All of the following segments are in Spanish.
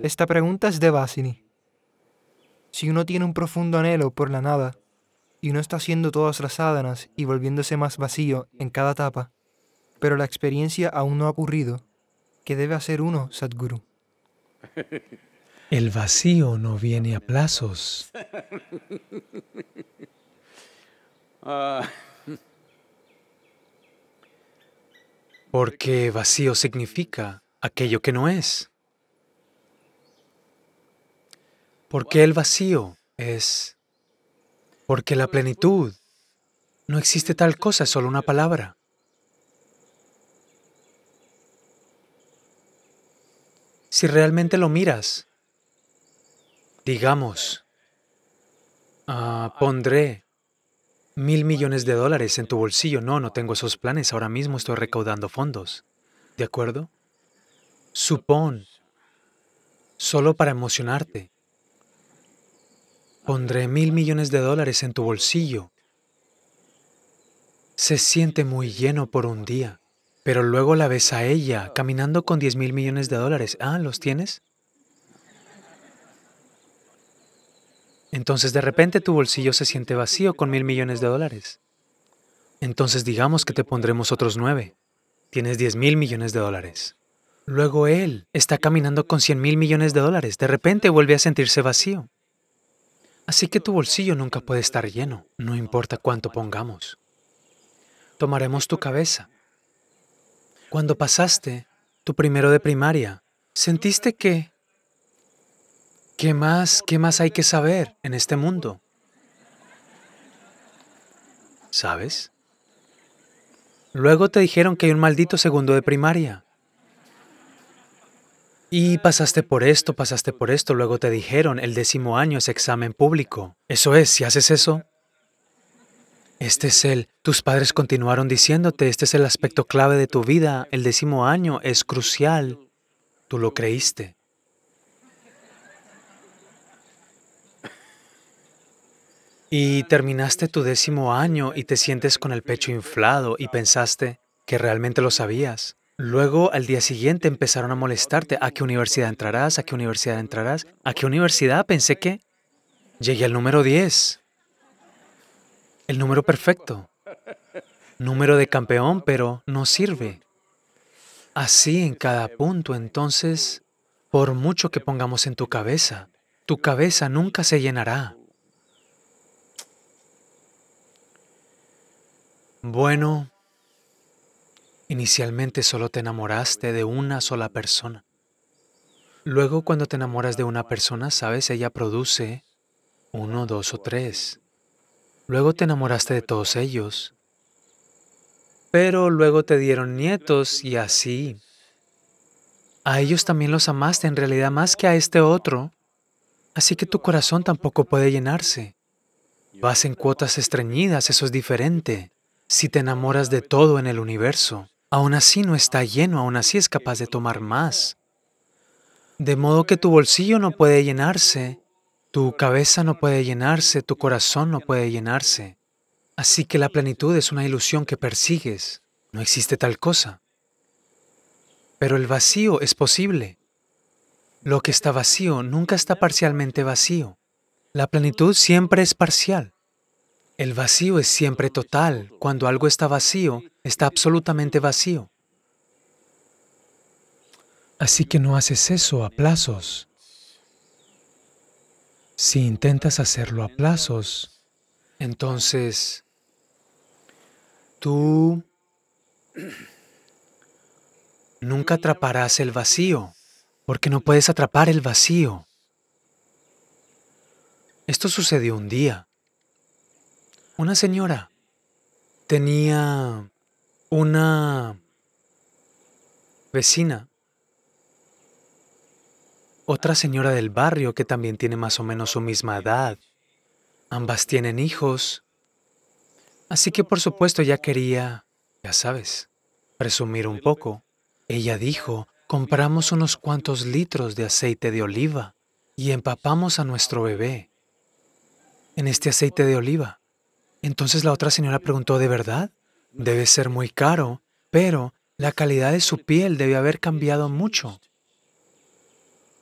Esta pregunta es de Vasini. Si uno tiene un profundo anhelo por la nada, y uno está haciendo todas las sádanas y volviéndose más vacío en cada etapa, pero la experiencia aún no ha ocurrido, ¿qué debe hacer uno, Sadhguru? El vacío no viene a plazos. Ah. Porque vacío significa aquello que no es. qué el vacío es... Porque la plenitud no existe tal cosa, es solo una palabra. Si realmente lo miras, digamos, ah, pondré mil millones de dólares en tu bolsillo. No, no tengo esos planes. Ahora mismo estoy recaudando fondos. ¿De acuerdo? Supón, solo para emocionarte, Pondré mil millones de dólares en tu bolsillo. Se siente muy lleno por un día, pero luego la ves a ella caminando con diez mil millones de dólares. Ah, ¿los tienes? Entonces de repente tu bolsillo se siente vacío con mil millones de dólares. Entonces digamos que te pondremos otros nueve. Tienes diez mil millones de dólares. Luego él está caminando con cien mil millones de dólares. De repente vuelve a sentirse vacío. Así que tu bolsillo nunca puede estar lleno, no importa cuánto pongamos. Tomaremos tu cabeza. Cuando pasaste tu primero de primaria, sentiste que... ¿Qué más, qué más hay que saber en este mundo? ¿Sabes? Luego te dijeron que hay un maldito segundo de primaria. Y pasaste por esto, pasaste por esto, luego te dijeron, el décimo año es examen público. Eso es, si haces eso, este es el, tus padres continuaron diciéndote, este es el aspecto clave de tu vida, el décimo año es crucial. Tú lo creíste. Y terminaste tu décimo año y te sientes con el pecho inflado y pensaste que realmente lo sabías. Luego, al día siguiente, empezaron a molestarte. ¿A qué universidad entrarás? ¿A qué universidad entrarás? ¿A qué universidad? Pensé que llegué al número 10. El número perfecto. Número de campeón, pero no sirve. Así en cada punto, entonces, por mucho que pongamos en tu cabeza, tu cabeza nunca se llenará. Bueno, Inicialmente solo te enamoraste de una sola persona. Luego cuando te enamoras de una persona, sabes, ella produce uno, dos o tres. Luego te enamoraste de todos ellos. Pero luego te dieron nietos y así. A ellos también los amaste en realidad más que a este otro. Así que tu corazón tampoco puede llenarse. Vas en cuotas estreñidas, eso es diferente. Si te enamoras de todo en el universo, Aún así no está lleno, aún así es capaz de tomar más. De modo que tu bolsillo no puede llenarse, tu cabeza no puede llenarse, tu corazón no puede llenarse. Así que la plenitud es una ilusión que persigues. No existe tal cosa. Pero el vacío es posible. Lo que está vacío nunca está parcialmente vacío. La plenitud siempre es parcial. El vacío es siempre total. Cuando algo está vacío, está absolutamente vacío. Así que no haces eso a plazos. Si intentas hacerlo a plazos, entonces tú nunca atraparás el vacío, porque no puedes atrapar el vacío. Esto sucedió un día. Una señora tenía una vecina, otra señora del barrio que también tiene más o menos su misma edad. Ambas tienen hijos. Así que por supuesto ya quería, ya sabes, presumir un poco. Ella dijo, compramos unos cuantos litros de aceite de oliva y empapamos a nuestro bebé en este aceite de oliva. Entonces la otra señora preguntó, ¿de verdad? Debe ser muy caro, pero la calidad de su piel debe haber cambiado mucho.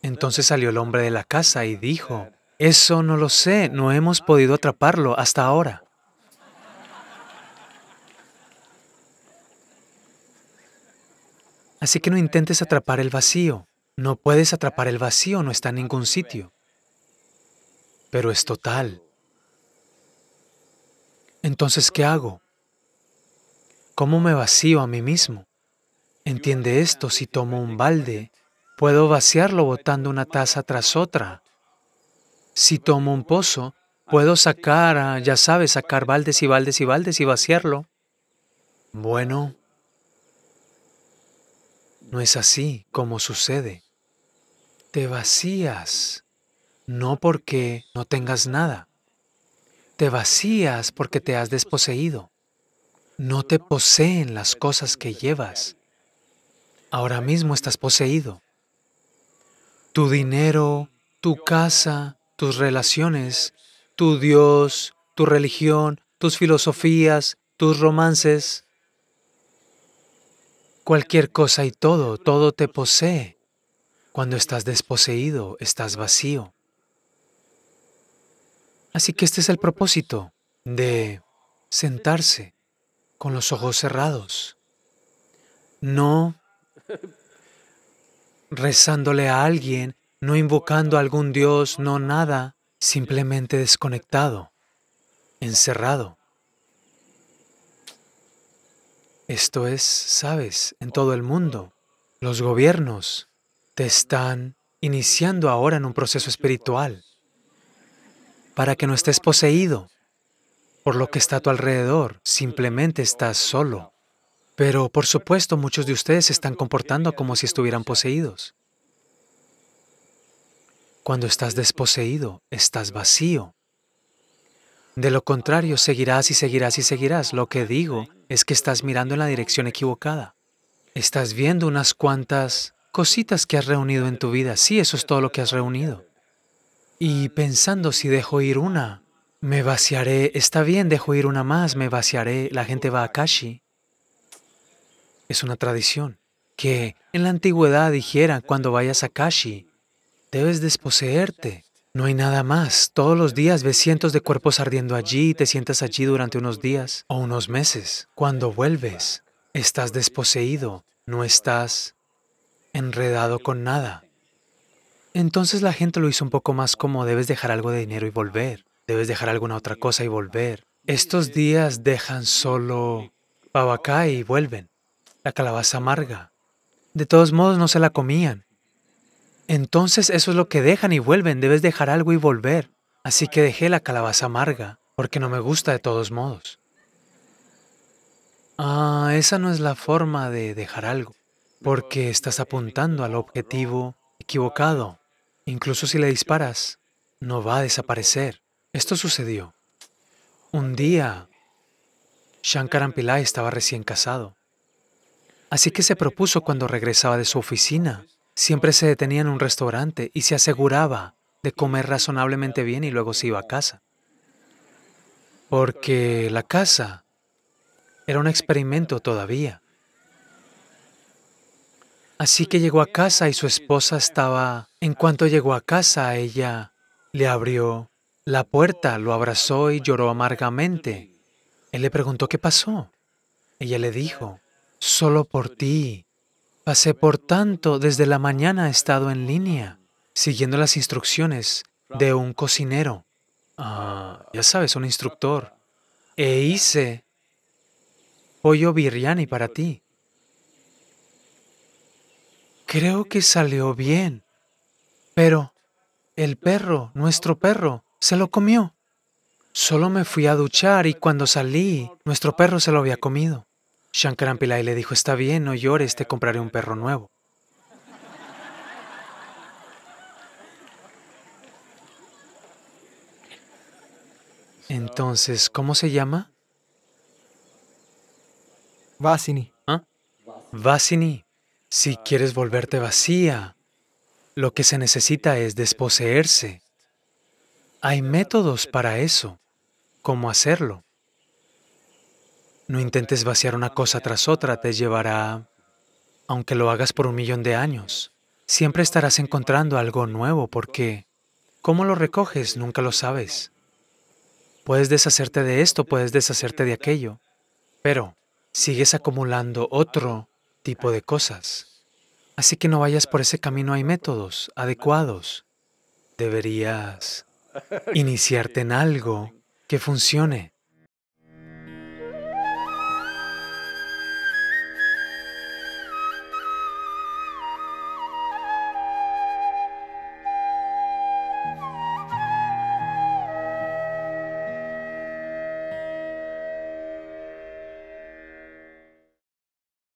Entonces salió el hombre de la casa y dijo, eso no lo sé, no hemos podido atraparlo hasta ahora. Así que no intentes atrapar el vacío. No puedes atrapar el vacío, no está en ningún sitio. Pero es total. Entonces, ¿qué hago? ¿Cómo me vacío a mí mismo? Entiende esto, si tomo un balde, puedo vaciarlo botando una taza tras otra. Si tomo un pozo, puedo sacar, ah, ya sabes, sacar baldes y baldes y baldes y vaciarlo. Bueno, no es así como sucede. Te vacías, no porque no tengas nada. Te vacías porque te has desposeído. No te poseen las cosas que llevas. Ahora mismo estás poseído. Tu dinero, tu casa, tus relaciones, tu Dios, tu religión, tus filosofías, tus romances, cualquier cosa y todo, todo te posee. Cuando estás desposeído, estás vacío. Así que este es el propósito de sentarse con los ojos cerrados, no rezándole a alguien, no invocando a algún Dios, no nada, simplemente desconectado, encerrado. Esto es, sabes, en todo el mundo. Los gobiernos te están iniciando ahora en un proceso espiritual para que no estés poseído por lo que está a tu alrededor, simplemente estás solo. Pero, por supuesto, muchos de ustedes se están comportando como si estuvieran poseídos. Cuando estás desposeído, estás vacío. De lo contrario, seguirás y seguirás y seguirás. Lo que digo es que estás mirando en la dirección equivocada. Estás viendo unas cuantas cositas que has reunido en tu vida. Sí, eso es todo lo que has reunido. Y pensando si dejo ir una, me vaciaré. Está bien, dejo ir una más, me vaciaré. La gente va a Kashi. Es una tradición que en la antigüedad dijeran cuando vayas a Kashi, debes desposeerte. No hay nada más. Todos los días ves cientos de cuerpos ardiendo allí y te sientas allí durante unos días o unos meses. Cuando vuelves, estás desposeído, no estás enredado con nada. Entonces la gente lo hizo un poco más como debes dejar algo de dinero y volver. Debes dejar alguna otra cosa y volver. Estos días dejan solo babacá y vuelven. La calabaza amarga. De todos modos no se la comían. Entonces eso es lo que dejan y vuelven. Debes dejar algo y volver. Así que dejé la calabaza amarga, porque no me gusta de todos modos. Ah, esa no es la forma de dejar algo, porque estás apuntando al objetivo equivocado. Incluso si le disparas, no va a desaparecer. Esto sucedió. Un día, Shankaran Pillai estaba recién casado. Así que se propuso cuando regresaba de su oficina. Siempre se detenía en un restaurante y se aseguraba de comer razonablemente bien y luego se iba a casa. Porque la casa era un experimento todavía. Así que llegó a casa y su esposa estaba... En cuanto llegó a casa, ella le abrió la puerta lo abrazó y lloró amargamente. Él le preguntó qué pasó. Ella le dijo, solo por ti. Pasé por tanto, desde la mañana he estado en línea, siguiendo las instrucciones de un cocinero. Ah, ya sabes, un instructor. E hice pollo biryani para ti. Creo que salió bien, pero el perro, nuestro perro, se lo comió. Solo me fui a duchar y cuando salí, nuestro perro se lo había comido. Shankaran Pillai le dijo, está bien, no llores, te compraré un perro nuevo. Entonces, ¿cómo se llama? Vasini. ¿Ah? Vasini, si quieres volverte vacía, lo que se necesita es desposeerse hay métodos para eso, cómo hacerlo. No intentes vaciar una cosa tras otra, te llevará, aunque lo hagas por un millón de años. Siempre estarás encontrando algo nuevo porque cómo lo recoges nunca lo sabes. Puedes deshacerte de esto, puedes deshacerte de aquello, pero sigues acumulando otro tipo de cosas. Así que no vayas por ese camino, hay métodos adecuados. Deberías iniciarte en algo que funcione.